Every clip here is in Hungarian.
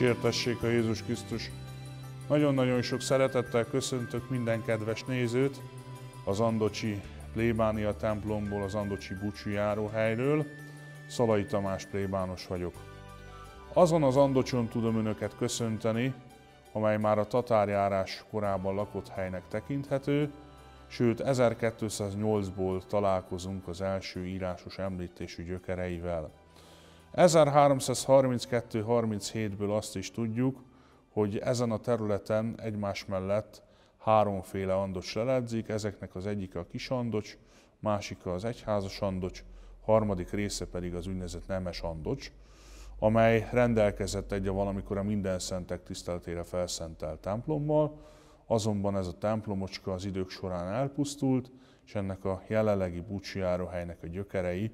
dicsértessék a Jézus Krisztus. Nagyon-nagyon sok szeretettel köszöntök minden kedves nézőt az Andocsi plébánia templomból, az Andocsi Bucsi járóhelyről. Szalai Tamás plébános vagyok. Azon az Andocson tudom Önöket köszönteni, amely már a tatárjárás korában lakott helynek tekinthető, sőt 1208-ból találkozunk az első írásos említésű gyökereivel. 1332-37-ből azt is tudjuk, hogy ezen a területen egymás mellett háromféle andocs leledzik, ezeknek az egyike a kis andocs, másik az egyházas andocs, harmadik része pedig az úgynevezett nemes andocs, amely rendelkezett egy a valamikor a minden szentek tiszteletére felszentelt templommal, azonban ez a templomocska az idők során elpusztult, és ennek a jelenlegi búcsiáróhelynek a gyökerei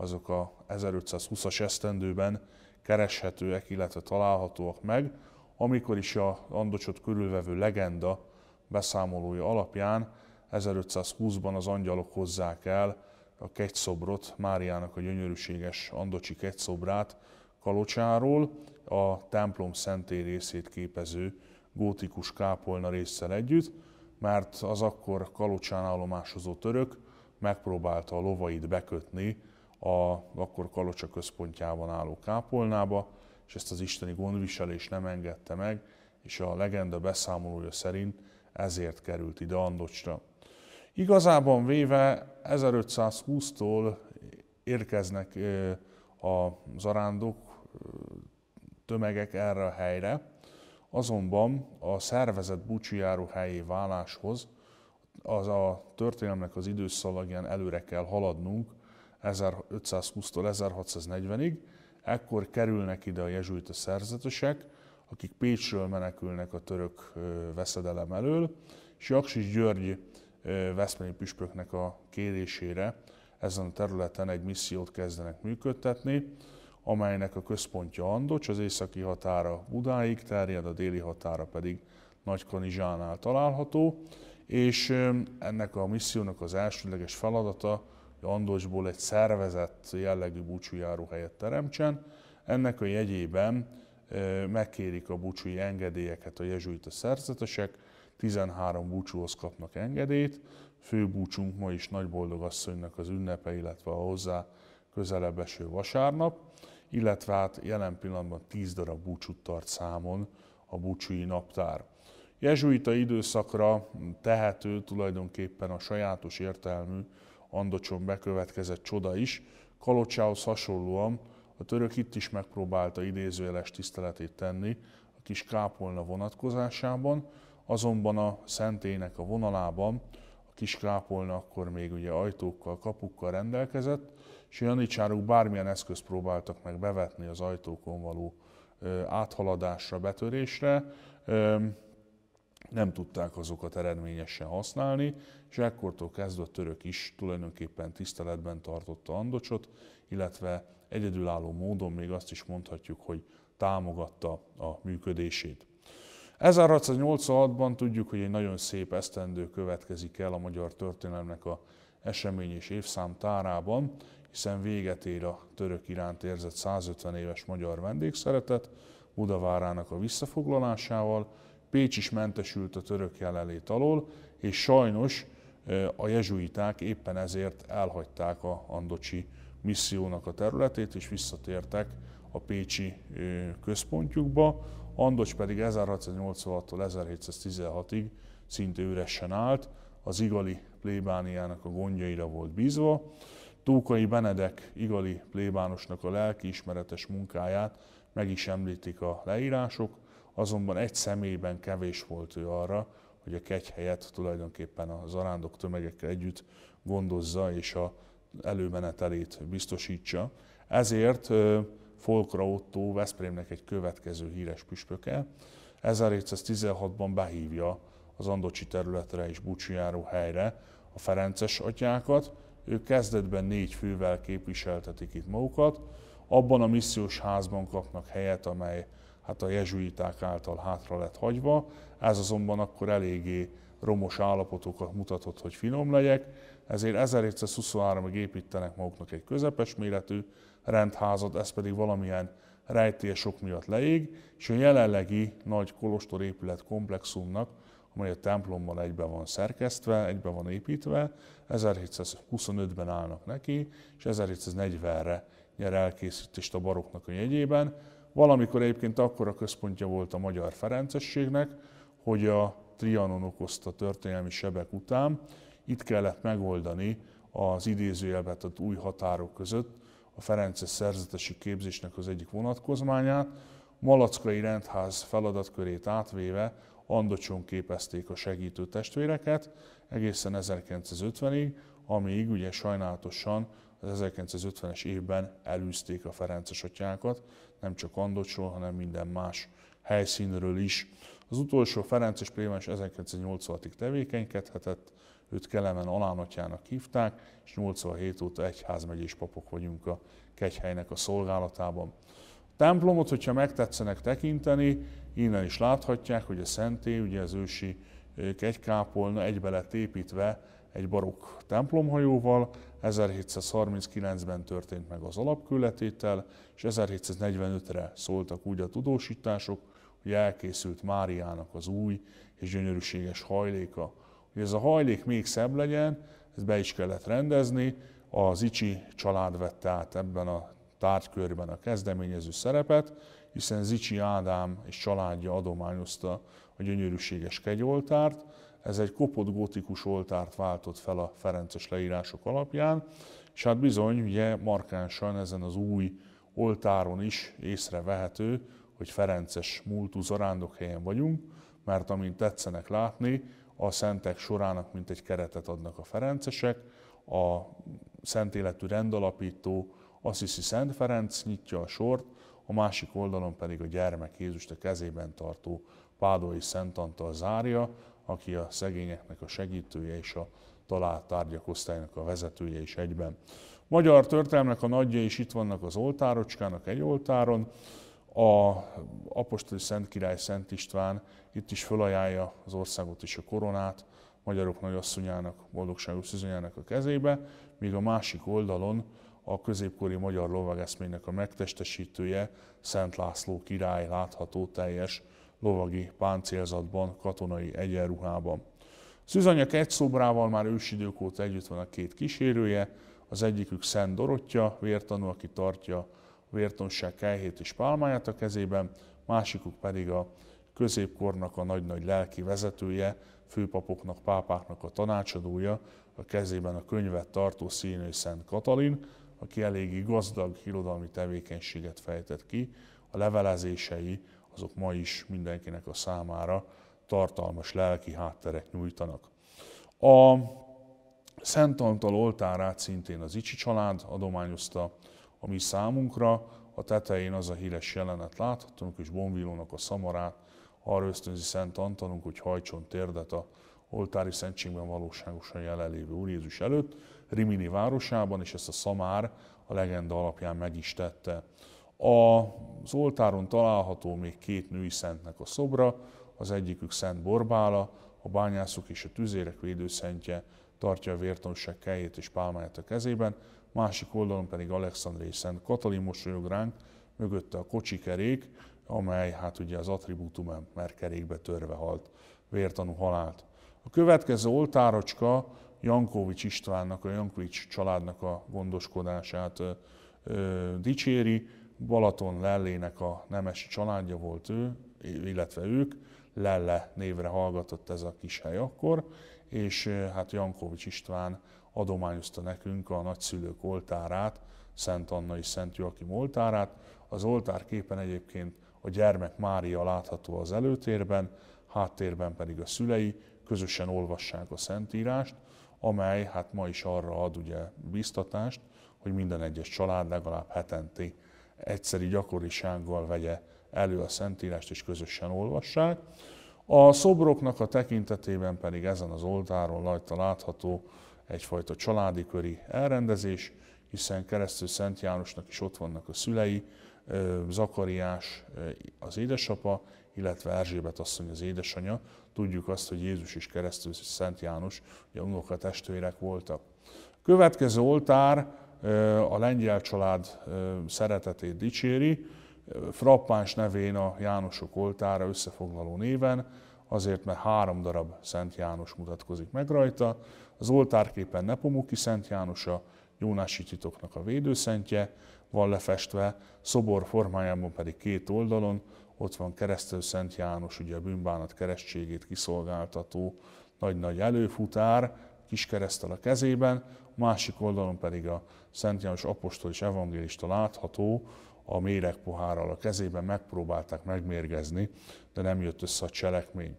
azok a 1520-as esztendőben kereshetőek, illetve találhatóak meg, amikor is a Andocsot körülvevő legenda beszámolója alapján 1520-ban az angyalok hozzák el a kegyszobrot, Máriának a gyönyörűséges Andocsi kegyszobrát Kalocsáról, a templom szentély részét képező gótikus kápolna résszel együtt, mert az akkor Kalocsán állomásozó török megpróbálta a lovait bekötni a akkor Kalocsa központjában álló kápolnába, és ezt az isteni gondviselés nem engedte meg, és a legenda beszámolója szerint ezért került ide Andocsra. Igazában véve 1520-tól érkeznek a zarándok tömegek erre a helyre, azonban a szervezet búcsújáró helyé váláshoz az a történelmnek az időszalagján előre kell haladnunk, 1520-tól 1640-ig, ekkor kerülnek ide a jezsuita szerzetesek, akik Pécsről menekülnek a török veszedelem elől, és Jaksis György Veszprémi püspöknek a kérésére ezen a területen egy missziót kezdenek működtetni, amelynek a központja Andocs, az északi határa Budáig terjed, a déli határa pedig Nagykanizsánál található, és ennek a missziónak az elsődleges feladata Andosból egy szervezett jellegű búcsújáró helyet teremtsen. Ennek a jegyében megkérik a búcsúi engedélyeket a jezsuita szerzetesek, 13 búcsúhoz kapnak engedélyt, fő búcsunk ma is nagy boldogasszonynak az ünnepe, illetve a hozzá közelebb eső vasárnap, illetve hát jelen pillanatban 10 darab búcsút tart számon a búcsúi naptár. Jezsuita időszakra tehető tulajdonképpen a sajátos értelmű Andocson bekövetkezett csoda is. Kalocsához hasonlóan a török itt is megpróbálta idézőjeles tiszteletét tenni a kis kápolna vonatkozásában, azonban a szentének a vonalában a kis kápolna akkor még ugye ajtókkal, kapukkal rendelkezett, és a janicsárok bármilyen eszközt próbáltak meg bevetni az ajtókon való áthaladásra, betörésre nem tudták azokat eredményesen használni, és ekkortól kezdve a török is tulajdonképpen tiszteletben tartotta Andocsot, illetve egyedülálló módon még azt is mondhatjuk, hogy támogatta a működését. 1686-ban tudjuk, hogy egy nagyon szép esztendő következik el a magyar történelmnek a esemény és évszám tárában, hiszen véget ér a török iránt érzett 150 éves magyar vendégszeretet Budavárának a visszafoglalásával, Pécs is mentesült a török jelenlét alól, és sajnos a jezsuiták éppen ezért elhagyták a Andocsi missziónak a területét, és visszatértek a Pécsi központjukba. Andocs pedig 1686-tól 1716-ig szinte üresen állt, az igali plébániának a gondjaira volt bízva. Tókai Benedek igali plébánosnak a lelkiismeretes munkáját meg is említik a leírások, azonban egy személyben kevés volt ő arra, hogy a kegy helyet tulajdonképpen a zarándok tömegekkel együtt gondozza és a előmenetelét biztosítsa. Ezért Folkra Otto Veszprémnek egy következő híres püspöke 1716-ban behívja az Andocsi területre és Bucsijáró helyre a Ferences atyákat. Ők kezdetben négy fővel képviseltetik itt magukat, abban a missziós házban kapnak helyet, amely hát a jezsuiták által hátra lett hagyva. Ez azonban akkor eléggé romos állapotokat mutatott, hogy finom legyek, ezért 1723-ig építenek maguknak egy közepes méretű rendházat, ez pedig valamilyen rejtélye sok miatt leég, és a jelenlegi nagy kolostor épület komplexumnak, amely a templommal egyben van szerkesztve, egyben van építve, 1725-ben állnak neki, és 1740-re nyer elkészítést a baroknak a jegyében, Valamikor egyébként akkor a központja volt a Magyar Ferencességnek, hogy a Trianon okozta történelmi sebek után itt kellett megoldani az idézőjelbet az új határok között a Ferences szerzetesi képzésnek az egyik vonatkozmányát, Malackai rendház feladatkörét átvéve Andocson képezték a segítő testvéreket egészen 1950-ig, amíg ugye sajnálatosan az 1950-es évben elűzték a Ferences atyákat, nem csak Andocsról, hanem minden más helyszínről is. Az utolsó Ferences Prémens 1986-ig tevékenykedhetett, őt Kelemen alánatyának hívták, és 87 óta egyházmegyés papok vagyunk a kegyhelynek a szolgálatában. A templomot, hogyha megtetszenek tekinteni, innen is láthatják, hogy a szentély, ugye az ősi kegykápolna egybe lett építve egy barokk templomhajóval, 1739-ben történt meg az alapkületétel, és 1745-re szóltak úgy a tudósítások, hogy elkészült Máriának az új és gyönyörűséges hajléka. Hogy ez a hajlék még szebb legyen, ezt be is kellett rendezni, az Icsi család vette át ebben a tárgykörben a kezdeményező szerepet, hiszen Zicsi Ádám és családja adományozta a gyönyörűséges kegyoltárt, ez egy kopott gótikus oltárt váltott fel a ferences leírások alapján, és hát bizony ugye markánsan ezen az új oltáron is észrevehető, hogy ferences múltú zarándokhelyen vagyunk, mert amint tetszenek látni, a szentek sorának mint egy keretet adnak a ferencesek, a szentéletű rendalapító Assisi Szent Ferenc nyitja a sort, a másik oldalon pedig a gyermek Jézust a kezében tartó Pádolyi Szent Antal zárja, aki a szegényeknek a segítője és a talált tárgyak osztálynak a vezetője is egyben. Magyar történelmnek a nagyja is itt vannak az oltárocskának egy oltáron, a apostoli Szent Király Szent István itt is felajánlja az országot és a koronát, magyarok nagyasszonyának, boldogságú szüzonyának a kezébe, míg a másik oldalon a középkori magyar lovageszménynek a megtestesítője, Szent László király látható teljes lovagi páncélzatban, katonai egyenruhában. Az egy szobrával már ősidők óta együtt van a két kísérője, az egyikük Szent Dorottya, vértanú, aki tartja vértonság kelhét és pálmáját a kezében, másikuk pedig a középkornak a nagy-nagy lelki vezetője, főpapoknak, pápáknak a tanácsadója, a kezében a könyvet tartó színő Szent Katalin, aki eléggé gazdag irodalmi tevékenységet fejtett ki, a levelezései azok ma is mindenkinek a számára tartalmas lelki hátterek nyújtanak. A Szent Antal oltárát szintén az Icsi család adományozta, ami számunkra a tetején az a híres jelenet láthatunk, és Bonvilónak a szamarát arra ösztönzi Szent Antalunk, hogy hajtson térdet a oltári szentségben valóságosan jelenlévő Úr Jézus előtt, Rimini városában, és ezt a szamár a legenda alapján meg is tette. Az oltáron található még két női szentnek a szobra, az egyikük Szent Borbála, a bányászok és a tüzérek védőszentje tartja a vértanúság kejét és pálmáját a kezében, másik oldalon pedig Alexandré Szent Katalin mosolyog ránk, mögötte a kocsikerék, amely hát ugye az attribútum mert kerékbe törve halt, vértanú halált. A következő oltárocska Jankovics Istvánnak, a Jankovics családnak a gondoskodását ö, ö, dicséri, Balaton Lellének a nemesi családja volt ő, illetve ők, Lelle névre hallgatott ez a kis hely akkor, és eh, hát Jankovics István adományozta nekünk a nagyszülők oltárát, Szent Anna és Szent Joachim oltárát. Az képen egyébként a gyermek Mária látható az előtérben, háttérben pedig a szülei közösen olvassák a Szentírást, amely hát ma is arra ad ugye biztatást, hogy minden egyes család legalább hetenti egyszerű gyakorisággal vegye elő a Szentírást és közösen olvassák. A szobroknak a tekintetében pedig ezen az oldalon rajta látható egyfajta családi köri elrendezés, hiszen keresztül Szent Jánosnak is ott vannak a szülei, Zakariás az édesapa, illetve Erzsébet asszony az édesanyja. Tudjuk azt, hogy Jézus is keresztül Szent János, ugye testvérek voltak. Következő oltár a lengyel család szeretetét dicséri, frappáns nevén a Jánosok oltára összefoglaló néven, azért mert három darab Szent János mutatkozik meg rajta. Az oltárképen Nepomuki Szent János a Jónási titoknak a védőszentje, van lefestve, szobor formájában pedig két oldalon, ott van keresztő Szent János, ugye a bűnbánat keresztségét kiszolgáltató nagy-nagy előfutár, kis keresztel a kezében, a másik oldalon pedig a Szent János apostol és evangélista látható, a pohárral a kezében megpróbálták megmérgezni, de nem jött össze a cselekmény.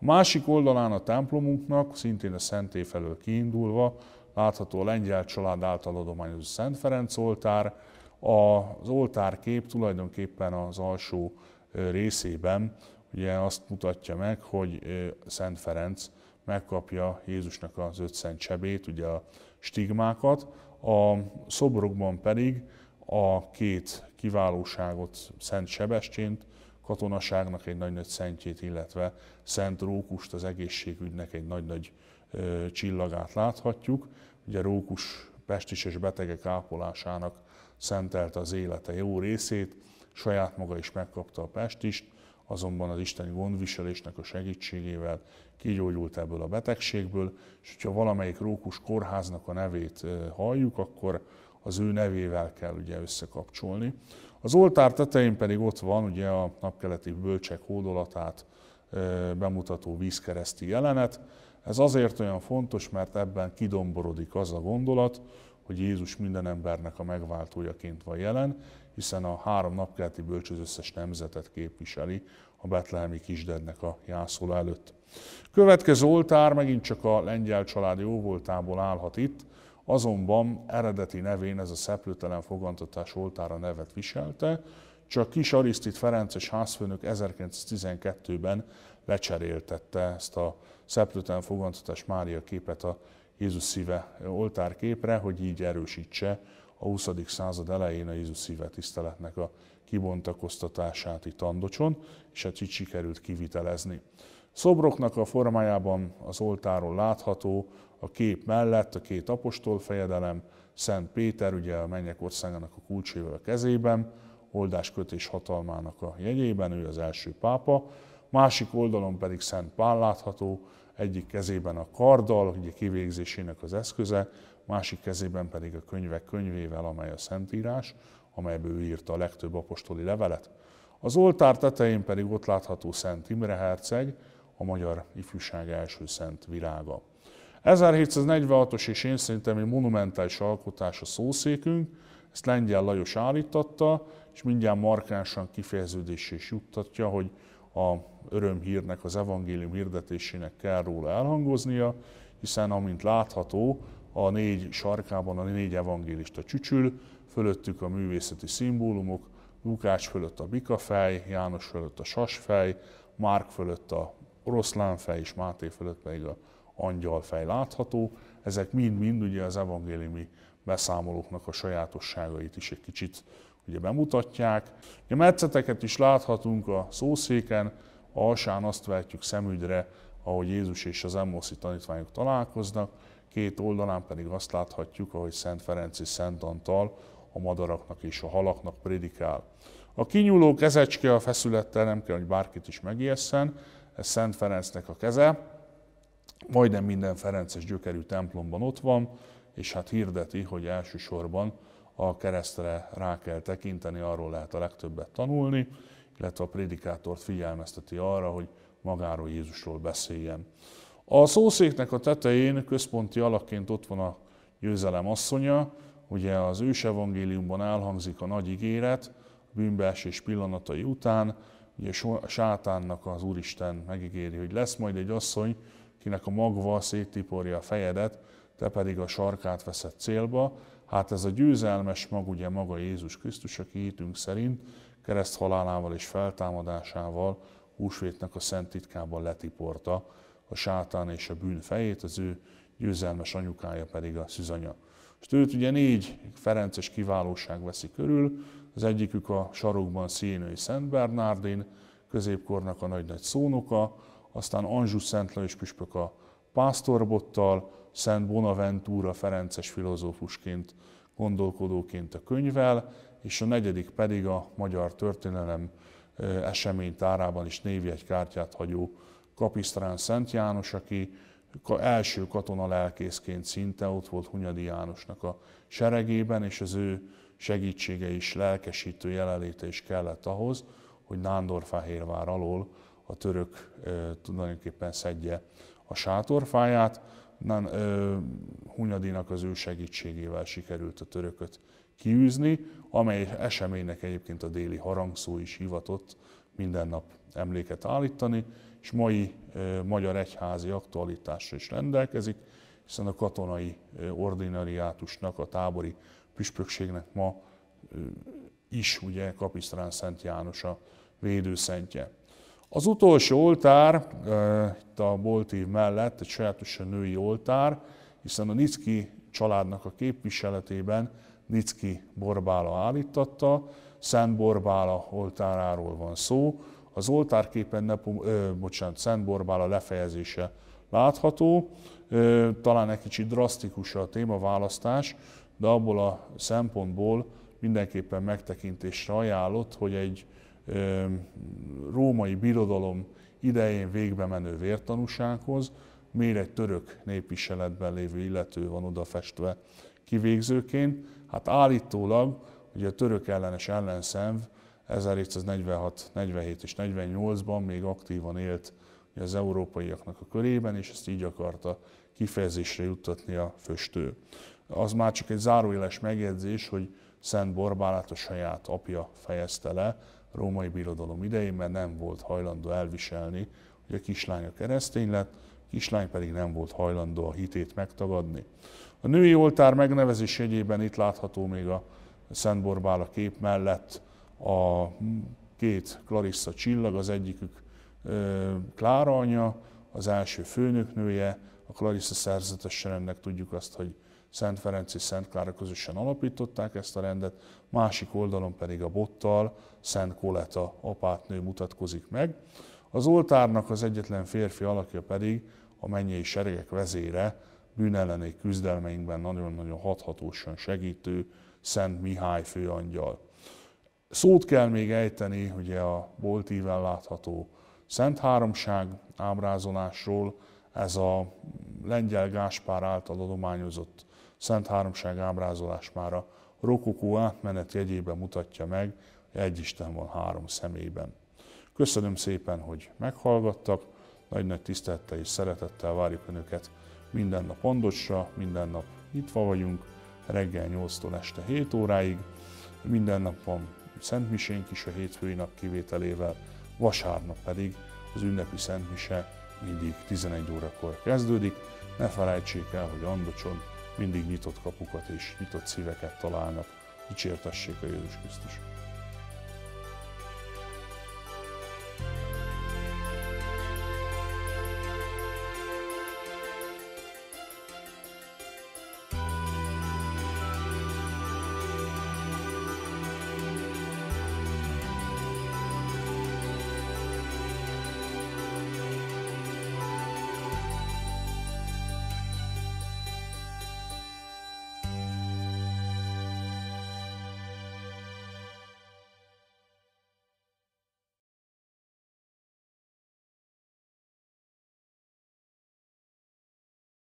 A másik oldalán a templomunknak, szintén a szentély felől kiindulva, látható a lengyel család által adományozó Szent Ferenc oltár, az oltárkép tulajdonképpen az alsó részében ugye azt mutatja meg, hogy Szent Ferenc megkapja Jézusnak az öt szent sebét, ugye a stigmákat, a szobrokban pedig a két kiválóságot, Szent Sebestént, katonaságnak egy nagy-nagy szentjét, illetve Szent Rókust, az egészségügynek egy nagy-nagy ö, csillagát láthatjuk. Ugye Rókus pestis és betegek ápolásának szentelte az élete jó részét, saját maga is megkapta a pestist, azonban az isteni gondviselésnek a segítségével kigyógyult ebből a betegségből, és hogyha valamelyik rókus kórháznak a nevét halljuk, akkor az ő nevével kell ugye összekapcsolni. Az oltár tetején pedig ott van ugye a napkeleti bölcsek hódolatát bemutató vízkereszti jelenet. Ez azért olyan fontos, mert ebben kidomborodik az a gondolat, hogy Jézus minden embernek a megváltójaként van jelen, hiszen a három napkelti bölcsöz összes nemzetet képviseli a betlehemi kisdednek a jászol előtt. Következő oltár megint csak a lengyel család jóvoltából állhat itt, azonban eredeti nevén ez a szeplőtelen fogantatás oltára nevet viselte, csak kis Arisztit Ferences házfőnök 1912-ben lecseréltette ezt a szeplőtelen fogantatás Mária képet a Jézus szíve oltárképre, hogy így erősítse a 20. század elején a Jézus szíve tiszteletnek a kibontakoztatását itt Andocson, és hát így sikerült kivitelezni. Szobroknak a formájában az oltáról látható a kép mellett a két apostol fejedelem, Szent Péter ugye a mennyek országának a kulcsével a kezében, oldáskötés hatalmának a jegyében, ő az első pápa, másik oldalon pedig Szent Pál látható, egyik kezében a karddal, ugye kivégzésének az eszköze, másik kezében pedig a könyvek könyvével, amely a Szentírás, amelyből ő írta a legtöbb apostoli levelet. Az oltár tetején pedig ott látható Szent Imre herceg, a magyar ifjúság első szent virága. 1746-os és én szerintem egy monumentális alkotás a szószékünk, ezt Lengyel Lajos állítatta, és mindjárt markánsan kifejeződés is juttatja, hogy a örömhírnek, az evangélium hirdetésének kell róla elhangoznia, hiszen amint látható, a négy sarkában a négy evangélista csücsül, fölöttük a művészeti szimbólumok, Lukács fölött a bikafej, János fölött a sasfej, Márk fölött a oroszlánfej és Máté fölött pedig a angyalfej látható. Ezek mind-mind ugye az evangéliumi beszámolóknak a sajátosságait is egy kicsit ugye bemutatják. A metszeteket is láthatunk a szószéken, alsán azt vetjük szemügyre, ahogy Jézus és az emmoszi tanítványok találkoznak, két oldalán pedig azt láthatjuk, ahogy Szent Ferenc és Szent Antal a madaraknak és a halaknak prédikál. A kinyúló kezecske a feszülettel nem kell, hogy bárkit is megijesszen, ez Szent Ferencnek a keze, majdnem minden Ferences gyökerű templomban ott van, és hát hirdeti, hogy elsősorban a keresztre rá kell tekinteni, arról lehet a legtöbbet tanulni, illetve a prédikátort figyelmezteti arra, hogy magáról Jézusról beszéljen. A szószéknek a tetején központi alakként ott van a győzelem asszonya, ugye az ős evangéliumban elhangzik a nagy ígéret, a bűnbeesés pillanatai után, ugye a sátánnak az Úristen megígéri, hogy lesz majd egy asszony, kinek a magva széttiporja a fejedet, te pedig a sarkát veszed célba. Hát ez a győzelmes mag ugye maga Jézus Krisztus, aki hitünk szerint kereszt halálával és feltámadásával húsvétnek a szent titkában letiporta a sátán és a bűn fejét, az ő győzelmes anyukája pedig a szüzanya. És őt ugye négy Ferences kiválóság veszi körül, az egyikük a sarokban Szénői Szent Bernárdin, középkornak a nagy-nagy szónoka, aztán Anzsus Szent Lajos püspök a pásztorbottal, Szent Bonaventura Ferences filozófusként, gondolkodóként a könyvel és a negyedik pedig a magyar történelem eseménytárában is névjegykártyát hagyó Kapisztrán Szent János, aki első katona lelkészként szinte ott volt Hunyadi Jánosnak a seregében, és az ő segítsége is, lelkesítő jelenléte is kellett ahhoz, hogy Nándorfehérvár alól a török tulajdonképpen szedje a sátorfáját. Hunyadinak az ő segítségével sikerült a törököt kiűzni, amely eseménynek egyébként a déli harangszó is hivatott minden nap emléket állítani, és mai magyar egyházi aktualitásra is rendelkezik, hiszen a katonai ordinariátusnak, a tábori püspökségnek ma is ugye Kapisztrán Szent János a védőszentje. Az utolsó oltár, itt a boltív mellett, egy sajátosan női oltár, hiszen a Nicki családnak a képviseletében Nicki Borbála állítatta, Szent Borbála oltáráról van szó. Az oltárképen Nepom, ö, bocsánat, Szent Borbála lefejezése látható. Ö, talán egy kicsit drasztikus a témaválasztás, de abból a szempontból mindenképpen megtekintésre ajánlott, hogy egy ö, római birodalom idején végbe menő vértanúsághoz miért egy török népviseletben lévő illető van odafestve kivégzőként. Hát állítólag ugye a török ellenes ellenszenv 1746, 47 és 48-ban még aktívan élt az európaiaknak a körében, és ezt így akarta kifejezésre juttatni a föstő. Az már csak egy zárójeles megjegyzés, hogy Szent Borbálát a saját apja fejezte le római birodalom idején, mert nem volt hajlandó elviselni, hogy a kislánya keresztény lett, a kislány pedig nem volt hajlandó a hitét megtagadni. A női oltár megnevezés jegyében itt látható még a Szent Borbála kép mellett a két Clarissa csillag, az egyikük Klára anya, az első főnöknője, a Clarissa szerzetes ennek tudjuk azt, hogy Szent Ferenc és Szent Klára közösen alapították ezt a rendet, másik oldalon pedig a bottal Szent Koleta apátnő mutatkozik meg. Az oltárnak az egyetlen férfi alakja pedig a mennyei seregek vezére, bűn küzdelmeinkben nagyon-nagyon hathatósan segítő Szent Mihály főangyal. Szót kell még ejteni ugye a boltíven látható Szent Háromság ábrázolásról, ez a lengyel Gáspár által adományozott Szent Háromság ábrázolás már a rokokó átmenet jegyében mutatja meg, egy Isten van három személyben. Köszönöm szépen, hogy meghallgattak, nagy-nagy tisztelettel és szeretettel várjuk Önöket minden nap Andosra, minden nap itt vagyunk, reggel 8-tól este 7 óráig. Minden nap van szentmisénk is a hétfői nap kivételével, vasárnap pedig az ünnepi szentmise mindig 11 órakor kezdődik. Ne felejtsék el, hogy Andocson mindig nyitott kapukat és nyitott szíveket találnak. Dicsértessék a Jézus Krisztus!